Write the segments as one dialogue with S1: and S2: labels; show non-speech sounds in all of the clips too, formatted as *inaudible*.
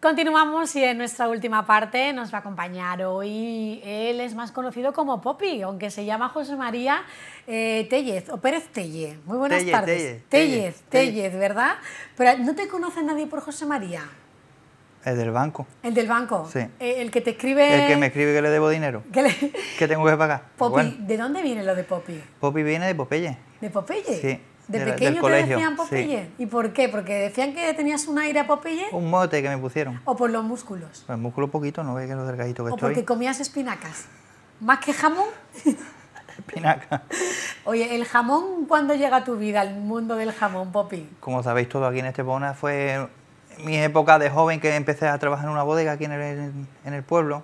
S1: Continuamos y en nuestra última parte nos va a acompañar hoy. Él es más conocido como Poppy, aunque se llama José María eh, Tellez o Pérez Tellez. Muy buenas tardes. Tellez, Tellez, ¿verdad? Pero no te conoce nadie por José María.
S2: El del banco.
S1: ¿El del banco? Sí. Eh, el que te escribe... El que me
S2: escribe que le debo dinero. *laughs* ¿Qué tengo que pagar? Poppy,
S1: ¿de dónde viene lo de Poppy?
S2: Poppy viene de Popeye.
S1: ¿De Popeye? Sí.
S2: ¿De, pequeño te decían Popeye?
S1: ¿Y por qué? ¿Porque decían que tenías un aire a Popeye?
S2: Un mote que me pusieron.
S1: ¿O por los músculos? Los
S2: pues el músculo poquito, no ve que lo delgadito que estoy. ¿O porque
S1: comías espinacas? ¿Más que jamón? *laughs* espinaca. Oye, ¿el jamón cuándo llega a tu vida, al mundo del jamón, Popi?
S2: Como sabéis, todo aquí en Estepona fue mi época de joven que empecé a trabajar en una bodega aquí en el, en el pueblo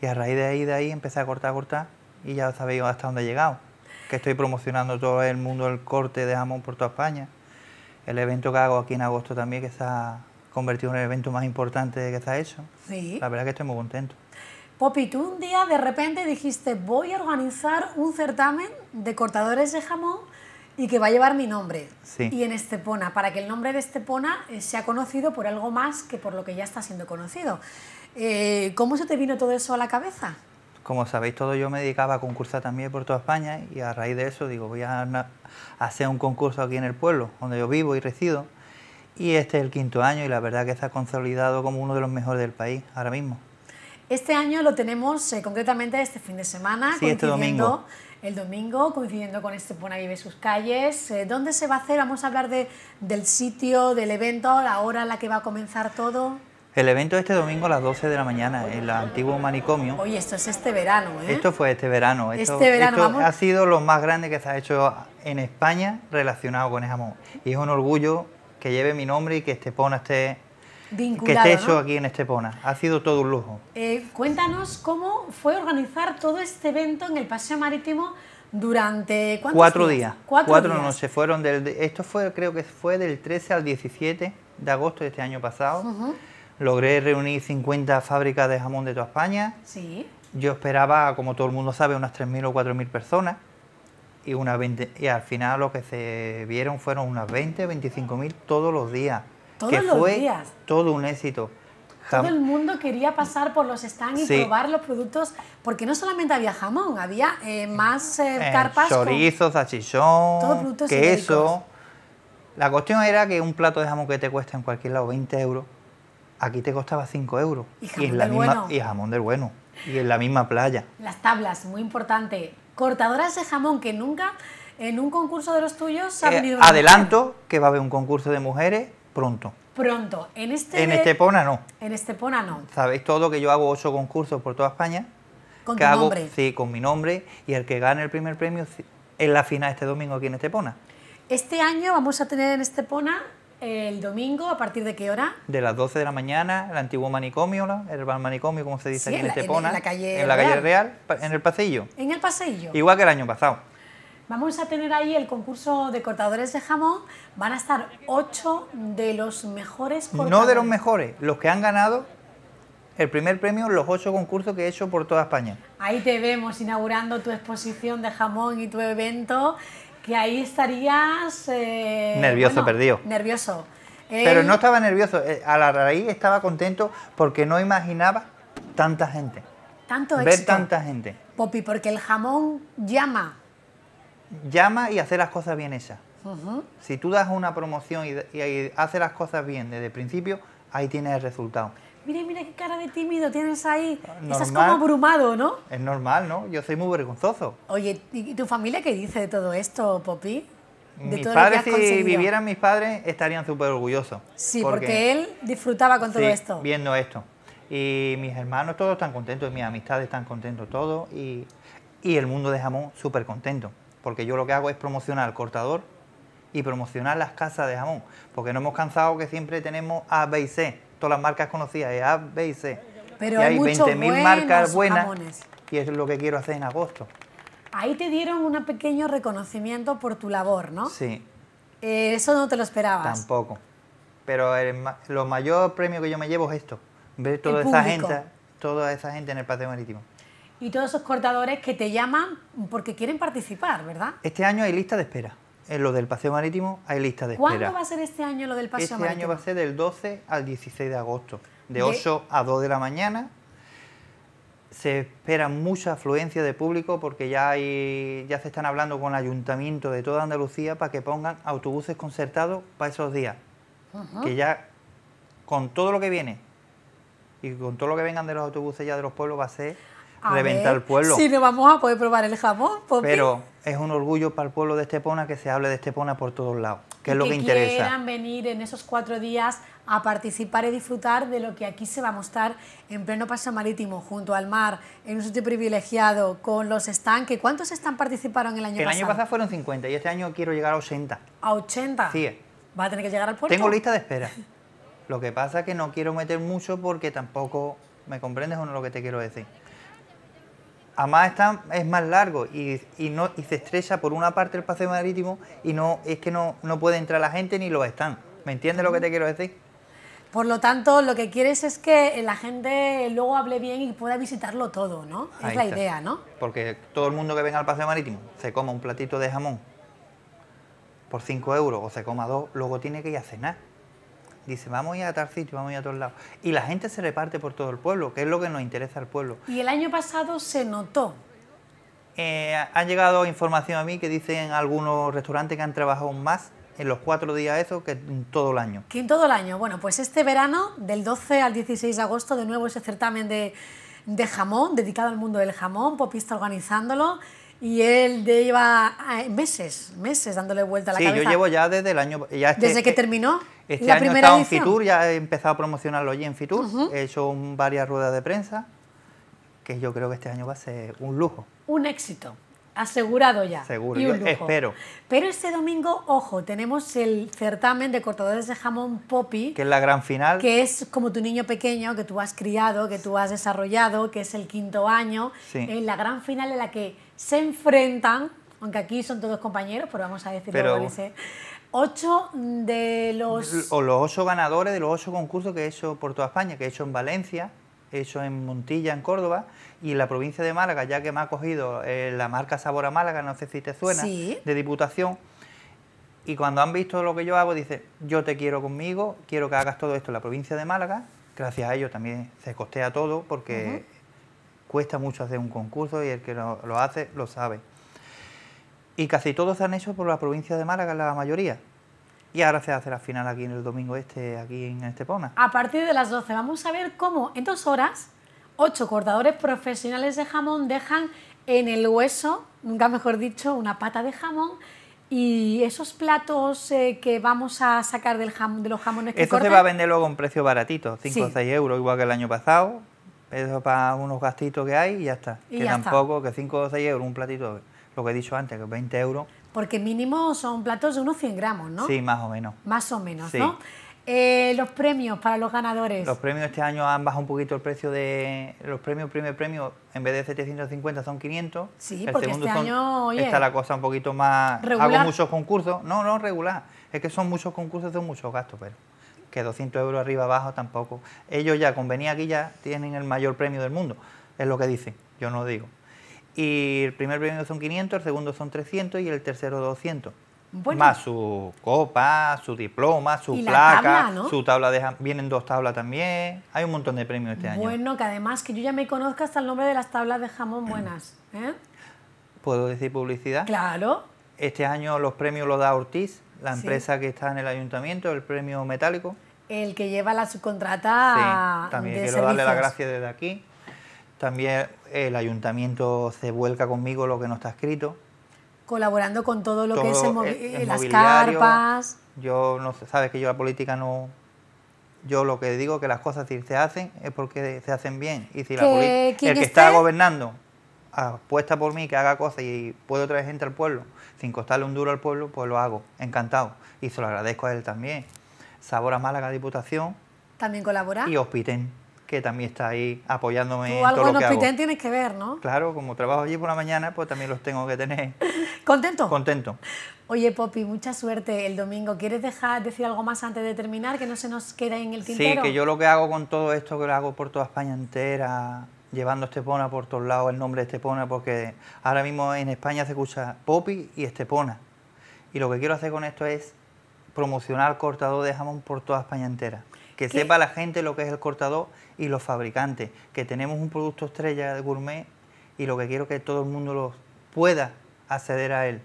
S2: y a raíz de ahí, de ahí empecé a cortar, cortar y ya sabéis hasta dónde he llegado, que estoy promocionando todo el mundo el corte de jamón por toda España. El evento que hago aquí en agosto también, que se ha convertido en el evento más importante que está hecho. Sí. La verdad que estoy muy contento.
S1: Popi, tú un día de repente dijiste, voy a organizar un certamen de cortadores de jamón y que va a llevar mi nombre. Y en Estepona, para que el nombre de Estepona eh, sea conocido por algo más que por lo que ya está siendo conocido. Eh, ¿Cómo se te vino todo eso a la cabeza?
S2: Como sabéis todo, yo me dedicaba a concursar también por toda España y a raíz de eso digo, voy a hacer un concurso aquí en el pueblo, donde yo vivo y resido. Y este es el quinto año y la verdad que está consolidado como uno de los mejores del país ahora mismo.
S1: Este año lo tenemos eh, concretamente este fin de semana. Sí, este domingo el domingo, coincidiendo con este Estepona Vive sus calles. Eh, ¿Dónde se va a hacer? Vamos a hablar del sitio, del evento, la hora en la que va a comenzar todo.
S2: El evento este domingo a las 12 de la mañana en el antiguo manicomio.
S1: Oye, esto es este verano, ¿eh? Esto
S2: fue este verano. Este esto, este verano, ha sido lo más grande que se ha hecho en España relacionado con el amor. Y es un orgullo que lleve mi nombre y que Estepona esté
S1: que esté hecho aquí
S2: en Estepona. Ha sido todo un lujo.
S1: Eh, cuéntanos cómo fue organizar todo este evento en el Paseo Marítimo durante cuatro días? Cuatro, no se
S2: fueron del, esto fue creo que fue del 13 al 17 de agosto de este año pasado. Logré reunir 50 fábricas de jamón de toda España. Sí. Yo esperaba, como todo el mundo sabe, unas 3.000 o 4.000 personas. Y, y al final lo que se vieron fueron unas 20, 25.000 todos los días. Todos que los fue días. todo un éxito. Todo el
S1: mundo quería pasar por los stands y probar los productos, porque no solamente había jamón, había eh, más eh, eh, carpas. Chorizos,
S2: achichón, queso. La cuestión era que un plato de jamón que te cuesta en cualquier lado 20 euros, aquí te costaba 5 euros. Y jamón, la del, bueno. Y jamón del bueno. Y en la misma playa.
S1: Las tablas, muy importante. Cortadoras de jamón que nunca en un concurso de los tuyos ha adelanto
S2: que va a haber un concurso de mujeres Pronto.
S1: Pronto. En, este en Estepona no. En Estepona no.
S2: Sabéis todo que yo hago ocho concursos por toda España. ¿Con que tu nombre? Sí, con mi nombre. Y el que gane el primer premio es la final este domingo aquí en Estepona.
S1: Este año vamos a tener en Estepona el domingo, ¿a partir de qué hora?
S2: De las 12 de la mañana, el antiguo manicomio, el bar manicomio, como se dice aquí en, Estepona. En la
S1: calle calle
S2: Real, en el pasillo.
S1: En el pasillo.
S2: Igual que el año pasado.
S1: Vamos a tener ahí el concurso de cortadores de jamón. Van a estar ocho de los mejores cortadores. No de los
S2: mejores, los que han ganado el primer premio, en los ocho concursos que he hecho por toda España.
S1: Ahí te vemos inaugurando tu exposición de jamón y tu evento, que ahí estarías... Eh, nervioso, perdido. Nervioso. Pero no estaba
S2: nervioso, eh, a la raíz estaba contento porque no imaginaba tanta gente.
S1: Tanto Ver tanta gente. Popi, porque el jamón llama,
S2: llama y hace las cosas bien hechas. Si tú das una promoción y, hace haces las cosas bien desde el principio, ahí tienes el resultado.
S1: Mira, mira qué cara de tímido tienes ahí. Estás como
S2: abrumado, ¿no? Es normal, ¿no? Yo soy muy vergonzoso.
S1: Oye, ¿y tu familia qué dice de todo esto, Popi? mis padres, si vivieran
S2: mis padres, estarían súper orgullosos. Sí, porque, él
S1: disfrutaba con todo esto.
S2: Viendo esto. Y mis hermanos todos están contentos, mis amistades están contentos todos y, y el mundo de jamón súper contento porque yo lo que hago es promocionar el cortador y promocionar las casas de jamón, porque no hemos cansado que siempre tenemos A, B y C, todas las marcas conocidas, A, B y C. Pero y hay 20.000 marcas buenas jamones. y es lo que quiero hacer en agosto.
S1: Ahí te dieron un pequeño reconocimiento por tu labor, ¿no? Sí. Eh, eso no te lo esperabas.
S2: Tampoco. Pero el, lo mayor premio que yo me llevo es esto, ver toda esa gente, toda esa gente en el paseo marítimo
S1: y todos esos cortadores que te llaman porque quieren participar, ¿verdad?
S2: Este año hay lista de espera. En lo del paseo marítimo hay lista de espera. ¿Cuándo va
S1: a ser este año lo del paseo marítimo? Este año va a
S2: ser del 12 al 16 de agosto, de 8 a 2 de la mañana. Se espera mucha afluencia de público porque ya, hay, ya se están hablando con el ayuntamiento de toda Andalucía para que pongan autobuses concertados para esos días. Que ya con todo lo que viene y con todo lo que vengan de los autobuses ya de los pueblos va a ser reventar el pueblo. Si no
S1: vamos a poder probar el jamón, Pero
S2: es un orgullo para el pueblo de Estepona que se hable de Estepona por todos lados, que es lo que, interesa. Que quieran
S1: venir en esos cuatro días a participar y disfrutar de lo que aquí se va a mostrar en pleno paso marítimo, junto al mar, en un sitio privilegiado, con los estanques. ¿Cuántos estanques participaron el año pasado? El año pasado
S2: fueron 50 y este año quiero llegar a 80.
S1: ¿A 80? Sí. ¿Va a tener que llegar al puerto? Tengo lista de espera.
S2: Lo que pasa es que no quiero meter mucho porque tampoco me comprendes o no lo que te quiero decir. Además es más largo y, no, se estrecha por una parte el paseo marítimo y no es que no, no puede entrar la gente ni lo están. ¿Me entiendes lo que te quiero decir?
S1: Por lo tanto, lo que quieres es que la gente luego hable bien y pueda visitarlo todo, ¿no? es la idea, ¿no?
S2: Porque todo el mundo que venga al paseo marítimo se coma un platito de jamón por 5 euros o se coma dos, luego tiene que ir a cenar. Dice, vamos a ir a tal sitio, vamos a ir a todos lados. Y la gente se reparte por todo el pueblo, que es lo que nos interesa al pueblo. Y
S1: el año pasado se notó.
S2: Eh, ha llegado información a mí que dicen algunos restaurantes que han trabajado más en los cuatro días eso que en todo el año.
S1: ¿Qué en todo el año. Bueno, pues este verano, del 12 al 16 de agosto, de nuevo ese certamen de jamón, dedicado al mundo del jamón, Popista organizándolo y él lleva meses, meses dándole vuelta a la cabeza. Sí, yo llevo
S2: ya desde el año... Este, ¿Desde que eh, terminó? Este la año primera he en Fitur, ya he empezado a promocionarlo allí en Fitur, he hecho varias ruedas de prensa, que yo creo que este año va a ser un lujo.
S1: Un éxito, asegurado ya. Seguro, y espero. Pero este domingo, ojo, tenemos el certamen de cortadores de jamón Poppy. Que es la
S2: gran final. Que
S1: es como tu niño pequeño que tú has criado, que tú has desarrollado, que es el quinto año. Sí. Eh, la gran final en la que se enfrentan, aunque aquí son todos compañeros, pero vamos a decirlo, que sé. ocho de los...
S2: O los ocho ganadores de los ocho concursos que he hecho por toda España, que he hecho en Valencia, he hecho en Montilla, en Córdoba, y en la provincia de Málaga, ya que me ha cogido eh, la marca Sabor a Málaga, no sé si te suena, de Diputación, y cuando han visto lo que yo hago, dice, yo te quiero conmigo, quiero que hagas todo esto en la provincia de Málaga, gracias a ello también se costea todo, porque cuesta mucho hacer un concurso y el que lo, hace lo sabe. Y casi todos se han hecho por la provincia de Málaga, la mayoría. Y ahora se hace la final aquí en el domingo este, aquí en Estepona.
S1: A partir de las 12 vamos a ver cómo en dos horas ocho cortadores profesionales de jamón dejan en el hueso, nunca mejor dicho, una pata de jamón y esos platos eh, que vamos a sacar del jam, de los jamones que Eso se va a vender
S2: luego a un precio baratito, 5 o 6 euros, igual que el año pasado eso para unos gastitos que hay y ya está. que tampoco, que 5 o 6 euros, un platito, lo que he dicho antes, que 20 euros.
S1: Porque mínimo son platos de unos 100 gramos, ¿no? Sí, más o menos. Más o menos, ¿no? Eh, los premios para los ganadores. Los
S2: premios este año han bajado un poquito el precio de. Los premios, primer premio, en vez de 750 son 500. Sí, porque este año. está la cosa un poquito más. Regular. Hago muchos concursos. No, no, regular. Es que son muchos concursos, son muchos gastos, pero que 200 euros arriba abajo tampoco. Ellos ya convenía aquí ya tienen el mayor premio del mundo, es lo que dicen, yo no lo digo. Y el primer premio son 500, el segundo son 300 y el tercero 200. Más su copa, su diploma, su placa, su tabla de... Vienen dos tablas también. Hay un montón de premios este año. Bueno,
S1: que además que yo ya me conozca hasta el nombre de las tablas de jamón buenas. ¿eh?
S2: ¿Puedo decir publicidad? Claro. Este año los premios los da Ortiz, la empresa que está en el ayuntamiento, el premio metálico.
S1: El que lleva la subcontrata. Sí, también quiero darle las gracias
S2: desde aquí. También eh, el ayuntamiento se vuelca conmigo lo que no está escrito.
S1: Colaborando con todo lo que es el eh, las carpas.
S2: Yo no sé, sabes que yo la política no, yo lo que digo que las cosas si se hacen es porque se hacen bien y si el que está gobernando apuesta por mí, que haga cosas y puedo traer gente al pueblo sin costarle un duro al pueblo, pues lo hago, encantado. Y se lo agradezco a él también. Sabor a Málaga Diputación.
S1: ¿También colabora? Y
S2: Hospiten, que también está ahí apoyándome en algo todo lo en Hospitén
S1: tienes que ver, ¿no?
S2: Claro, como trabajo allí por la mañana, pues también los tengo que tener. *laughs* ¿Contento? Contento.
S1: Oye, Popi, mucha suerte el domingo. ¿Quieres dejar decir algo más antes de terminar, que no se nos quede en el tintero? Sí, que yo lo
S2: que hago con todo esto, que lo hago por toda España entera, llevando Estepona por todos lados, el nombre de Estepona, porque ahora mismo en España se escucha Popi y Estepona. Y lo que quiero hacer con esto es promocionar el cortador de jamón por toda España entera. Que sepa la gente lo que es el cortador y los fabricantes, que tenemos un producto estrella de gourmet y lo que quiero que todo el mundo lo pueda acceder a él.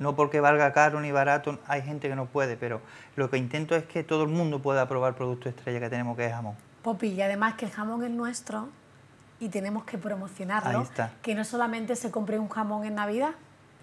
S2: No porque valga caro ni barato, hay gente que no puede, pero lo que intento es que todo el mundo pueda probar el producto estrella que tenemos, que es jamón.
S1: Popi, y además que el jamón es nuestro, y tenemos que promocionarlo. Que no solamente se compre un jamón en Navidad,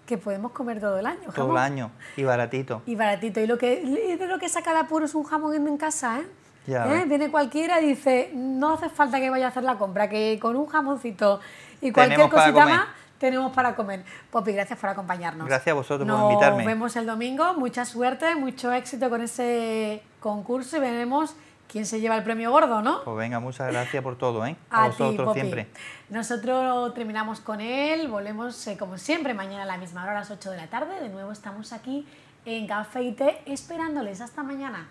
S1: que podemos comer todo el año.
S2: Todo el año y baratito.
S1: Y baratito. Y lo que, de lo que saca de apuro es un jamón en, casa, ¿eh? ¿Eh? Viene cualquiera y dice, no hace falta que vaya a hacer la compra, que con un jamoncito y cualquier cosita más tenemos para comer. Popi, gracias por acompañarnos. Gracias a vosotros por invitarme. Nos vemos el domingo, mucha suerte, mucho éxito con ese concurso y veremos ¿Quién se lleva el premio gordo, no?
S2: Pues venga, muchas gracias por todo, ¿eh? A, siempre.
S1: Nosotros terminamos con él, volvemos eh, como siempre mañana a la misma hora, a las 8 de la tarde. De nuevo estamos aquí en Café y Té esperándoles. Hasta mañana.